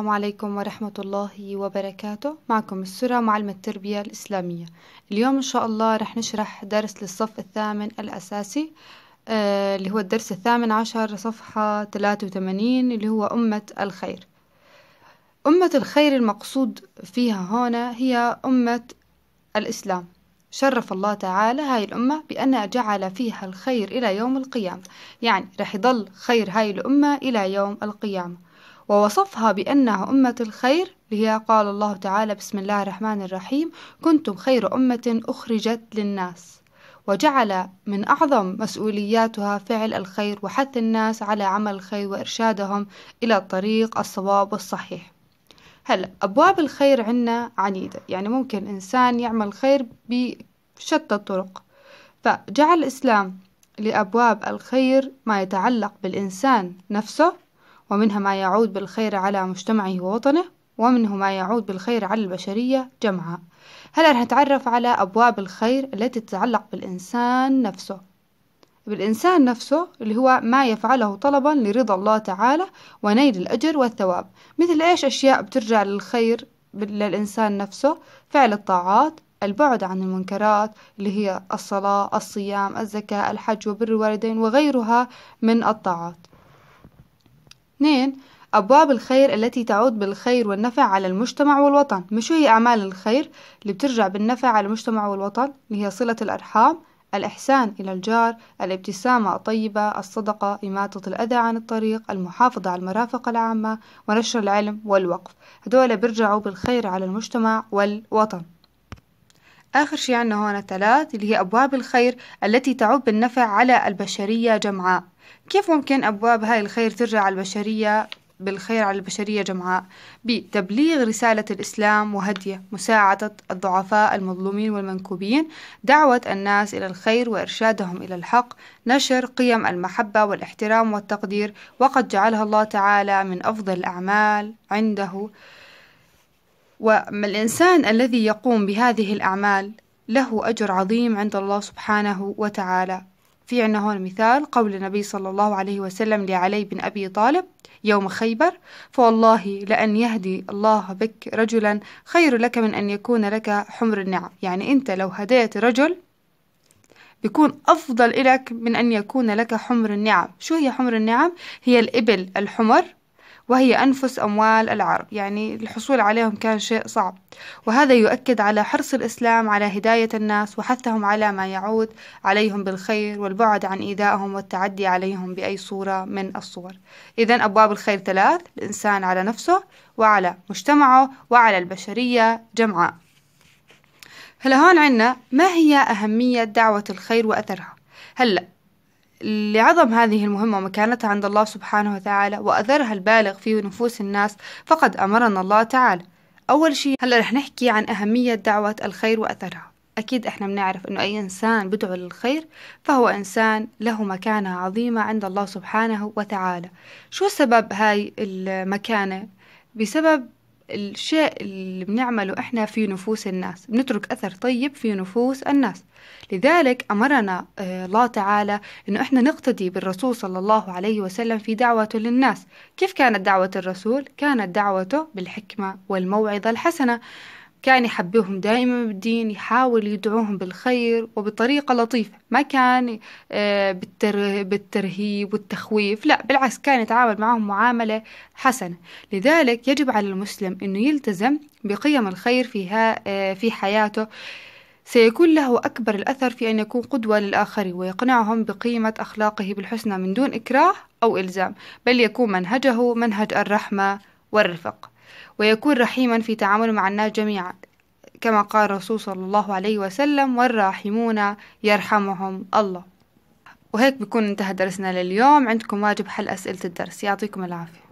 السلام عليكم ورحمة الله وبركاته معكم السورة معلمة التربية الإسلامية اليوم إن شاء الله رح نشرح درس للصف الثامن الأساسي آه اللي هو الدرس الثامن عشر صفحة 83 اللي هو أمة الخير أمة الخير المقصود فيها هنا هي أمة الإسلام شرف الله تعالى هاي الأمة بأن جعل فيها الخير إلى يوم القيامة يعني رح يضل خير هاي الأمة إلى يوم القيامة ووصفها بأنها أمة الخير هي قال الله تعالى بسم الله الرحمن الرحيم كنتم خير أمة أخرجت للناس وجعل من أعظم مسؤولياتها فعل الخير وحث الناس على عمل الخير وإرشادهم إلى الطريق الصواب والصحيح هلا أبواب الخير عنا عنيدة يعني ممكن إنسان يعمل خير بشتى الطرق فجعل الإسلام لأبواب الخير ما يتعلق بالإنسان نفسه ومنها ما يعود بالخير على مجتمعه ووطنه ومنه ما يعود بالخير على البشرية جمعاء هلا رح نتعرف على أبواب الخير التي تتعلق بالإنسان نفسه بالإنسان نفسه اللي هو ما يفعله طلبا لرضا الله تعالى ونيل الأجر والثواب مثل إيش أشياء بترجع للخير للإنسان نفسه فعل الطاعات البعد عن المنكرات اللي هي الصلاة الصيام الزكاة الحج وبر الوالدين وغيرها من الطاعات اثنين أبواب الخير التي تعود بالخير والنفع على المجتمع والوطن مش هي أعمال الخير اللي بترجع بالنفع على المجتمع والوطن اللي هي صلة الأرحام الإحسان إلى الجار الابتسامة الطيبة الصدقة إماتة الأذى عن الطريق المحافظة على المرافق العامة ونشر العلم والوقف هدول بيرجعوا بالخير على المجتمع والوطن آخر شيء عندنا هون ثلاث اللي هي أبواب الخير التي تعود بالنفع على البشرية جمعاء كيف ممكن أبواب هاي الخير ترجع على البشرية بالخير على البشرية جمعاء بتبليغ رسالة الإسلام وهديه مساعدة الضعفاء المظلومين والمنكوبين دعوة الناس إلى الخير وإرشادهم إلى الحق نشر قيم المحبة والاحترام والتقدير وقد جعلها الله تعالى من أفضل الأعمال عنده والإنسان الذي يقوم بهذه الأعمال له أجر عظيم عند الله سبحانه وتعالى في عنا هون مثال قول النبي صلى الله عليه وسلم لعلي بن أبي طالب يوم خيبر فوالله لأن يهدي الله بك رجلا خير لك من أن يكون لك حمر النعم يعني أنت لو هديت رجل بيكون أفضل إلك من أن يكون لك حمر النعم شو هي حمر النعم؟ هي الإبل الحمر وهي أنفس أموال العرب يعني الحصول عليهم كان شيء صعب وهذا يؤكد على حرص الإسلام على هداية الناس وحثهم على ما يعود عليهم بالخير والبعد عن إيذائهم والتعدي عليهم بأي صورة من الصور إذا أبواب الخير ثلاث الإنسان على نفسه وعلى مجتمعه وعلى البشرية جمعاء هلا هون عنا ما هي أهمية دعوة الخير وأثرها هلأ لعظم هذه المهمة ومكانتها عند الله سبحانه وتعالى وأثرها البالغ في نفوس الناس فقد أمرنا الله تعالى أول شيء هلا رح نحكي عن أهمية دعوة الخير وأثرها أكيد إحنا بنعرف إنه أي إنسان بدعو للخير فهو إنسان له مكانة عظيمة عند الله سبحانه وتعالى شو سبب هاي المكانة؟ بسبب الشيء اللي بنعمله إحنا في نفوس الناس بنترك أثر طيب في نفوس الناس لذلك أمرنا آه، الله تعالى أنه إحنا نقتدي بالرسول صلى الله عليه وسلم في دعوته للناس كيف كانت دعوة الرسول؟ كانت دعوته بالحكمة والموعظة الحسنة كان يحبيهم دائما بالدين يحاول يدعوهم بالخير وبطريقة لطيفة ما كان آه، بالترهيب والتخويف لا بالعكس كان يتعامل معهم معاملة حسنة لذلك يجب على المسلم أنه يلتزم بقيم الخير فيها آه، في حياته سيكون له أكبر الأثر في أن يكون قدوة للآخرين ويقنعهم بقيمة أخلاقه بالحسنى من دون إكراه أو إلزام بل يكون منهجه منهج الرحمة والرفق ويكون رحيما في تعامله مع الناس جميعا كما قال الرسول صلى الله عليه وسلم والراحمون يرحمهم الله وهيك بكون انتهى درسنا لليوم عندكم واجب حل أسئلة الدرس يعطيكم العافية